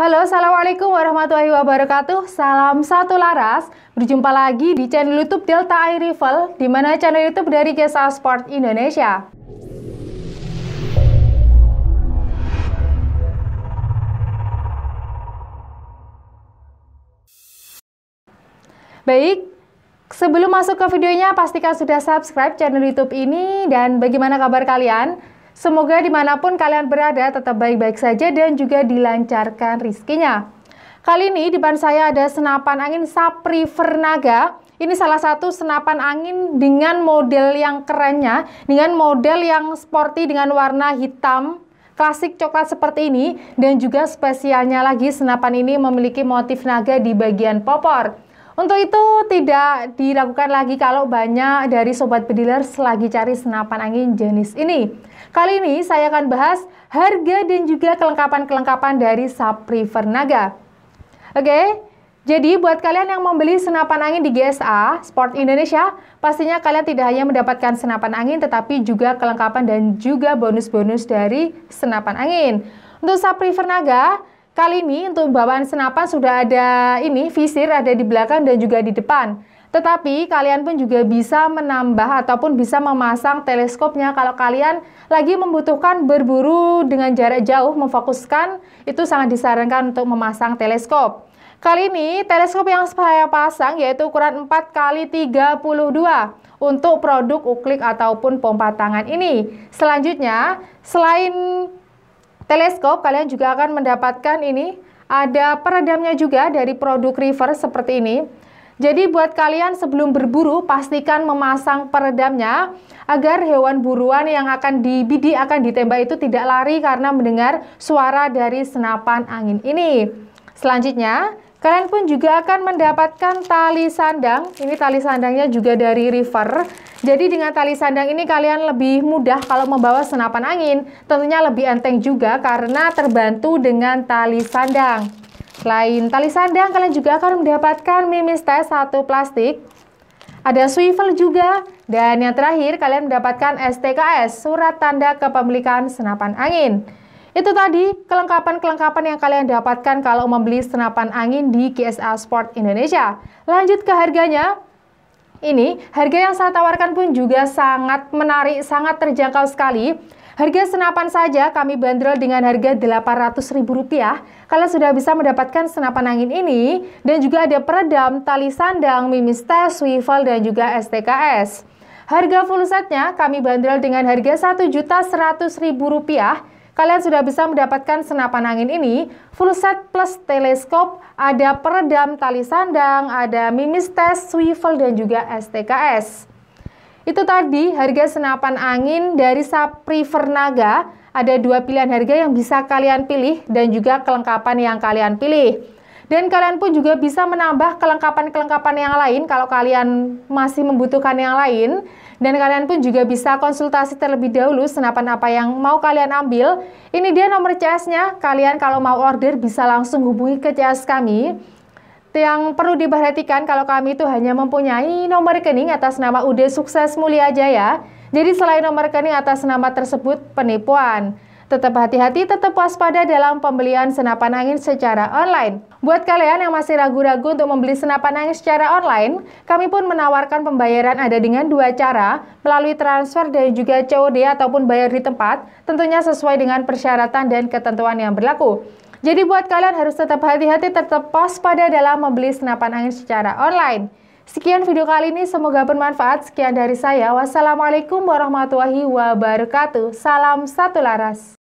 Halo, Assalamualaikum warahmatullahi wabarakatuh. Salam satu laras. Berjumpa lagi di channel YouTube Delta Air Rival, di mana channel YouTube dari Jasa Sport Indonesia. Baik, sebelum masuk ke videonya pastikan sudah subscribe channel YouTube ini dan bagaimana kabar kalian? Semoga dimanapun kalian berada tetap baik-baik saja dan juga dilancarkan rizkinya. Kali ini di depan saya ada senapan angin Sapri Vernaga. Ini salah satu senapan angin dengan model yang kerennya, dengan model yang sporty dengan warna hitam klasik coklat seperti ini dan juga spesialnya lagi senapan ini memiliki motif naga di bagian popor. Untuk itu tidak dilakukan lagi kalau banyak dari sobat bediler lagi cari senapan angin jenis ini. Kali ini saya akan bahas harga dan juga kelengkapan-kelengkapan dari Sapri Naga. Oke, jadi buat kalian yang membeli senapan angin di GSA Sport Indonesia, pastinya kalian tidak hanya mendapatkan senapan angin tetapi juga kelengkapan dan juga bonus-bonus dari senapan angin. Untuk Sapri Naga, Kali ini untuk bawaan senapan sudah ada ini visir ada di belakang dan juga di depan. Tetapi kalian pun juga bisa menambah ataupun bisa memasang teleskopnya kalau kalian lagi membutuhkan berburu dengan jarak jauh memfokuskan itu sangat disarankan untuk memasang teleskop. Kali ini teleskop yang saya pasang yaitu ukuran 4 kali 32 untuk produk uklik ataupun pompa tangan ini. Selanjutnya, selain teleskop kalian juga akan mendapatkan ini ada peredamnya juga dari produk river seperti ini. Jadi buat kalian sebelum berburu pastikan memasang peredamnya agar hewan buruan yang akan dibidik akan ditembak itu tidak lari karena mendengar suara dari senapan angin ini. Selanjutnya, Kalian pun juga akan mendapatkan tali sandang. Ini tali sandangnya juga dari river. Jadi dengan tali sandang ini kalian lebih mudah kalau membawa senapan angin. Tentunya lebih enteng juga karena terbantu dengan tali sandang. Selain tali sandang, kalian juga akan mendapatkan mimis teh satu plastik. Ada swivel juga. Dan yang terakhir, kalian mendapatkan STKS, Surat Tanda Kepemilikan Senapan Angin. Itu tadi kelengkapan-kelengkapan yang kalian dapatkan kalau membeli senapan angin di GSA Sport Indonesia. Lanjut ke harganya. Ini harga yang saya tawarkan pun juga sangat menarik, sangat terjangkau sekali. Harga senapan saja kami bandrol dengan harga Rp800.000. Kalian sudah bisa mendapatkan senapan angin ini dan juga ada peredam, tali sandang, mimis swivel dan juga STKS. Harga full setnya kami bandrol dengan harga Rp1.100.000 Kalian sudah bisa mendapatkan senapan angin ini, full set plus teleskop, ada peredam tali sandang, ada mimis test swivel, dan juga STKS. Itu tadi harga senapan angin dari Sapri Vernaga, ada dua pilihan harga yang bisa kalian pilih dan juga kelengkapan yang kalian pilih. Dan kalian pun juga bisa menambah kelengkapan-kelengkapan yang lain kalau kalian masih membutuhkan yang lain. Dan kalian pun juga bisa konsultasi terlebih dahulu senapan apa yang mau kalian ambil. Ini dia nomor CS-nya. Kalian kalau mau order bisa langsung hubungi ke CS kami. Yang perlu diperhatikan kalau kami itu hanya mempunyai nomor rekening atas nama UD Sukses Mulia Jaya. Jadi selain nomor rekening atas nama tersebut penipuan. Tetap hati-hati, tetap waspada dalam pembelian senapan angin secara online. Buat kalian yang masih ragu-ragu untuk membeli senapan angin secara online, kami pun menawarkan pembayaran ada dengan dua cara, melalui transfer dan juga COD ataupun bayar di tempat, tentunya sesuai dengan persyaratan dan ketentuan yang berlaku. Jadi buat kalian harus tetap hati-hati, tetap waspada dalam membeli senapan angin secara online. Sekian video kali ini, semoga bermanfaat. Sekian dari saya. Wassalamualaikum warahmatullahi wabarakatuh. Salam satu laras.